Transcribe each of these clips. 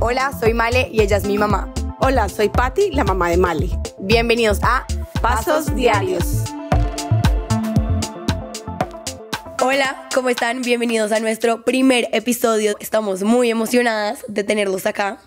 Hola, soy Male y ella es mi mamá. Hola, soy Patti, la mamá de Male. Bienvenidos a Pasos, Diarios. Hola, ¿cómo están? Bienvenidos a nuestro primer episodio. Estamos muy emocionadas de tenerlos acá.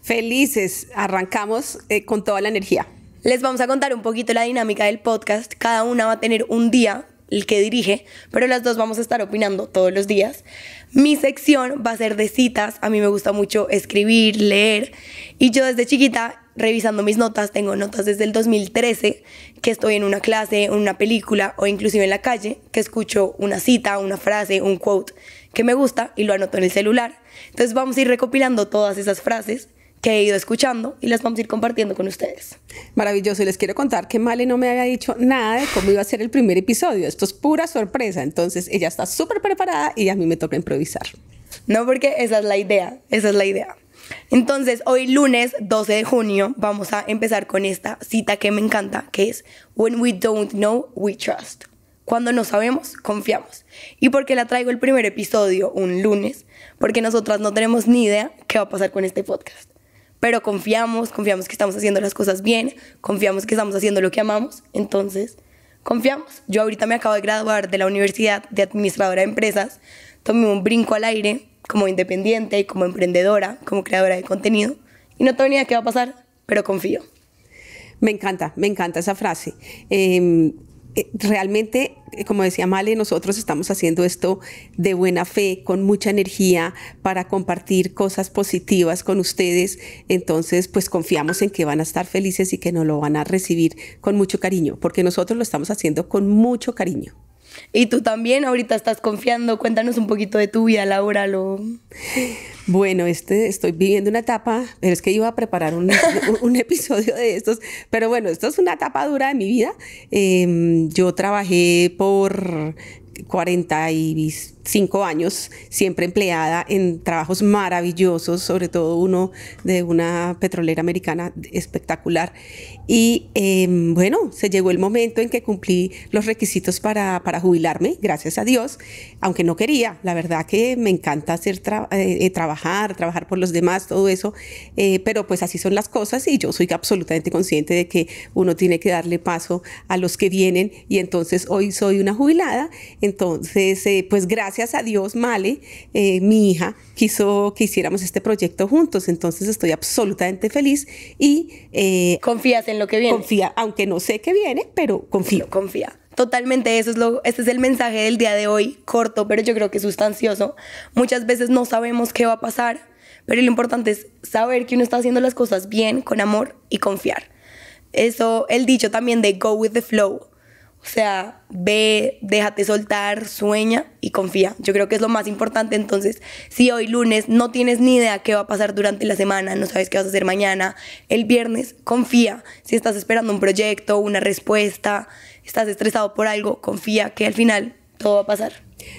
Felices, arrancamos eh, con toda la energía. Les vamos a contar un poquito la dinámica del podcast. Cada una va a tener un día el que dirige, pero las dos vamos a estar opinando todos los días. Mi sección va a ser de citas, a mí me gusta mucho escribir, leer, y yo desde chiquita, revisando mis notas, tengo notas desde el 2013, que estoy en una clase, en una película o inclusive en la calle, que escucho una cita, una frase, un quote que me gusta y lo anoto en el celular. Entonces vamos a ir recopilando todas esas frases que he ido escuchando y las vamos a ir compartiendo con ustedes. Maravilloso, y les quiero contar que Male no me había dicho nada de cómo iba a ser el primer episodio, esto es pura sorpresa, entonces ella está súper preparada y a mí me toca improvisar. No, porque esa es la idea, esa es la idea. Entonces, hoy lunes 12 de junio vamos a empezar con esta cita que me encanta, que es When we don't know, we trust. Cuando no sabemos, confiamos. ¿Y por qué la traigo el primer episodio un lunes? Porque nosotras no tenemos ni idea qué va a pasar con este podcast pero confiamos, confiamos que estamos haciendo las cosas bien, confiamos que estamos haciendo lo que amamos, entonces confiamos. Yo ahorita me acabo de graduar de la Universidad de Administradora de Empresas, tomé un brinco al aire como independiente, y como emprendedora, como creadora de contenido y no tengo ni idea qué va a pasar, pero confío. Me encanta, me encanta esa frase. Em, eh, realmente, eh, como decía Male, nosotros estamos haciendo esto de buena fe, con mucha energía para compartir cosas positivas con ustedes. Entonces, pues confiamos en que van a estar felices y que nos lo van a recibir con mucho cariño, porque nosotros lo estamos haciendo con mucho cariño. Y tú también ahorita estás confiando. Cuéntanos un poquito de tu vida, Laura. Bueno, este, estoy viviendo una etapa, pero es que iba a preparar un, episodio de estos. Pero bueno, esto es una etapa dura de mi vida. Em, yo trabajé por 40 y cinco años, siempre empleada en trabajos maravillosos, sobre todo uno de una petrolera americana espectacular. Y em, bueno, se llegó el momento en que cumplí los requisitos para, para, jubilarme, gracias a Dios, aunque no quería, la verdad que me encanta hacer eh, trabajar, trabajar por los demás, todo eso, eh, pero pues así son las cosas y yo soy absolutamente consciente de que uno tiene que darle paso a los que vienen y entonces hoy soy una jubilada, entonces eh, pues gracias gracias a Dios, Male, eh, mi hija, quiso que hiciéramos este proyecto juntos. Entonces estoy absolutamente feliz y... Eh, Confías en lo que viene. Confía, aunque no sé qué viene, pero confío. confía. Totalmente, eso es lo, este es el mensaje del día de hoy, corto, pero yo creo que sustancioso. Muchas veces no sabemos qué va a pasar, pero lo importante es saber que uno está haciendo las cosas bien, con amor y confiar. Eso, el dicho también de go with the flow, o sea, ve, déjate soltar, sueña y confía. Yo creo que es lo más importante. Entonces, si hoy lunes no tienes ni idea qué va a pasar durante la semana, no sabes qué vas a hacer mañana, el viernes confía. Si estás esperando un proyecto, una respuesta, estás estresado por algo, confía que al final todo va a pasar.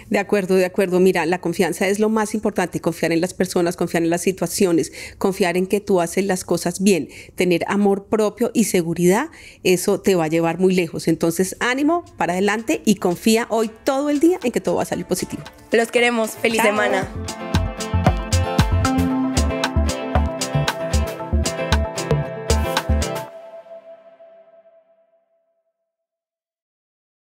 De acuerdo, de acuerdo. Mira, la confianza es lo más importante, confiar en las personas, confiar en las situaciones, confiar en que tú haces las cosas bien, tener amor propio y seguridad, eso te va a llevar muy lejos. Entonces, ánimo para adelante y confía hoy todo el día en que todo va a salir positivo. Los queremos, feliz semana.